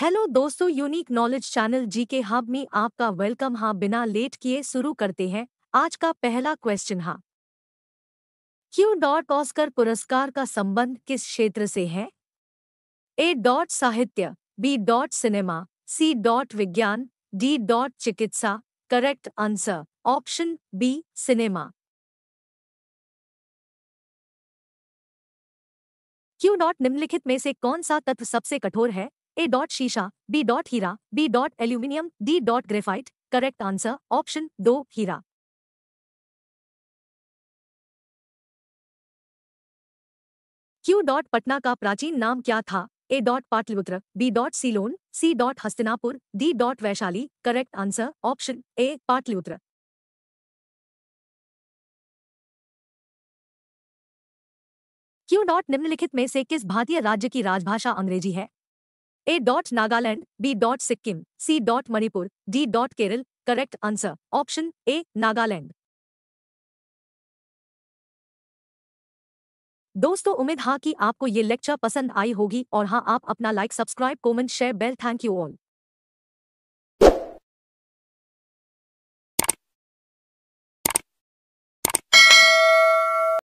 hello दोस्तों unique knowledge channel जी के hub में आपका वेलकम हाँ बिना लेट किए शुरू करते हैं आज का पहला क्वेश्चन हाँ क्यू डॉट ऑस्कर पुरस्कार का संबंध किस क्षेत्र से है ए डॉट साहित्य B dot cinema C dot विज्ञान डी डॉट चिकित्सा correct answer option B cinema Q dot निम्नलिखित में से कौन सा तत्व सबसे कठोर है ए डॉट शीशा बी डॉट हीरा B dot aluminium D dot graphite correct answer option दो हीरा क्यू डॉट पटना का प्राचीन नाम क्या था A dot Pataliputra B dot Ceylon C dot Hastinapur D dot Vaishali correct answer option A Pataliputra Q dot निम्नलिखित में से किस भारतीय राज्य की राजभाषा अंग्रेजी है A dot Nagaland B dot Sikkim C dot Manipur D dot Kerala correct answer option A Nagaland दोस्तों उम्मीद हाँ कि आपको ये लेक्चर पसंद आई होगी और हाँ आप अपना like subscribe comment, share bell thank you all